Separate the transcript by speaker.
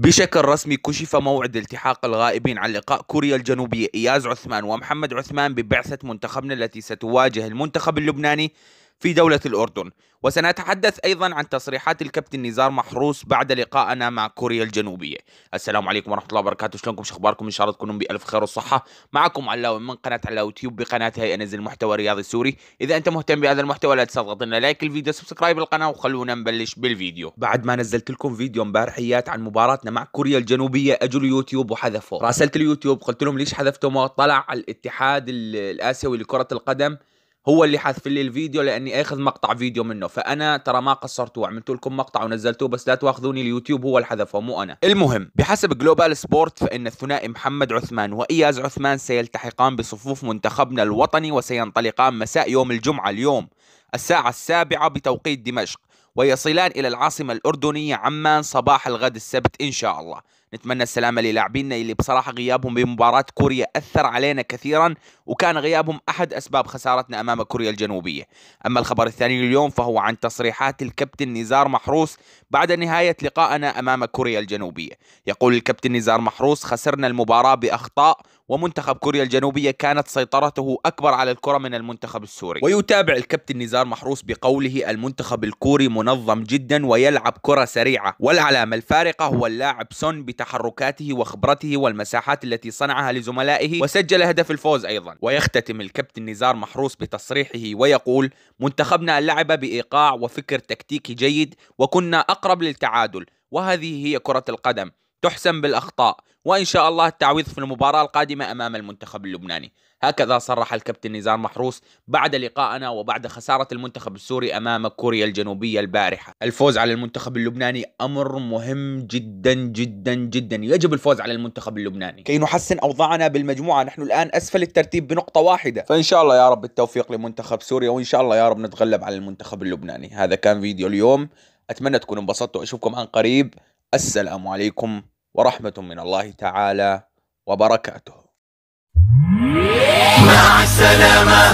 Speaker 1: بشكل رسمي كشف موعد التحاق الغائبين عن لقاء كوريا الجنوبية إياز عثمان ومحمد عثمان ببعثة منتخبنا التي ستواجه المنتخب اللبناني في دولة الأردن وسنتحدث أيضا عن تصريحات الكابتن نزار محروس بعد لقائنا مع كوريا الجنوبية السلام عليكم ورحمة الله وبركاته شلونكم شخباركم إن شاء الله تكونون بألف خير وصحة معكم علاوي من قناة علاوي تيوب بقناة هاي أنزل محتوى رياضي سوري إذا أنت مهتم بهذا المحتوى لا تنسى تضغط لنا لايك الفيديو سبسكرايب القناة وخلونا نبلش بالفيديو بعد ما نزلت لكم فيديو امبارحيات عن مباراتنا مع كوريا الجنوبية أجوا اليوتيوب وحذفوه راسلت اليوتيوب قلت لهم ليش ما طلع على الاتحاد الآسيوي لكرة القدم هو اللي حذف لي الفيديو لاني اخذ مقطع فيديو منه فانا ترى ما قصرتوا وعملت لكم مقطع ونزلتوه بس لا تواخذوني اليوتيوب هو اللي حذفه مو انا المهم بحسب جلوبال سبورت فان الثنائي محمد عثمان واياز عثمان سيلتحقان بصفوف منتخبنا الوطني وسينطلقان مساء يوم الجمعه اليوم الساعه السابعه بتوقيت دمشق ويصلان الى العاصمه الاردنيه عمان صباح الغد السبت ان شاء الله نتمنى السلامة للاعبينا اللي بصراحة غيابهم بمباراة كوريا أثر علينا كثيرا وكان غيابهم أحد أسباب خسارتنا أمام كوريا الجنوبية أما الخبر الثاني اليوم فهو عن تصريحات الكابتن نزار محروس بعد نهاية لقائنا أمام كوريا الجنوبية يقول الكابتن نزار محروس خسرنا المباراة بأخطاء ومنتخب كوريا الجنوبية كانت سيطرته أكبر على الكرة من المنتخب السوري ويتابع الكابتن نزار محروس بقوله المنتخب الكوري منظم جدا ويلعب كرة سريعة والعلامة الفارقة هو اللاعب سون تحركاته وخبرته والمساحات التي صنعها لزملائه وسجل هدف الفوز أيضا ويختتم الكابتن نزار محروس بتصريحه ويقول منتخبنا اللعب بإيقاع وفكر تكتيكي جيد وكنا أقرب للتعادل وهذه هي كرة القدم تحسم بالأخطاء وإن شاء الله التعويض في المباراة القادمة أمام المنتخب اللبناني هكذا صرح الكابتن نزار محروس بعد لقائنا وبعد خسارة المنتخب السوري أمام كوريا الجنوبية البارحة الفوز على المنتخب اللبناني أمر مهم جدا جدا جدا يجب الفوز على المنتخب اللبناني كي نحسن أوضاعنا بالمجموعة نحن الآن أسفل الترتيب بنقطة واحدة فإن شاء الله يا رب التوفيق لمنتخب سوريا وإن شاء الله يا رب نتغلب على المنتخب اللبناني هذا كان فيديو اليوم أتمنى تكونوا انبسطتوا أشوفكم عن قريب السلام عليكم ورحمة من الله تعالى وبركاته سلامات